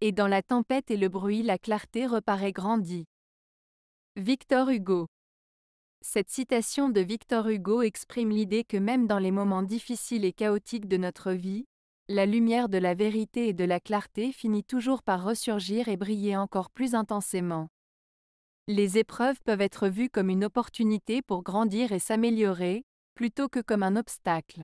et dans la tempête et le bruit la clarté reparaît grandie. Victor Hugo Cette citation de Victor Hugo exprime l'idée que même dans les moments difficiles et chaotiques de notre vie, la lumière de la vérité et de la clarté finit toujours par ressurgir et briller encore plus intensément. Les épreuves peuvent être vues comme une opportunité pour grandir et s'améliorer, plutôt que comme un obstacle.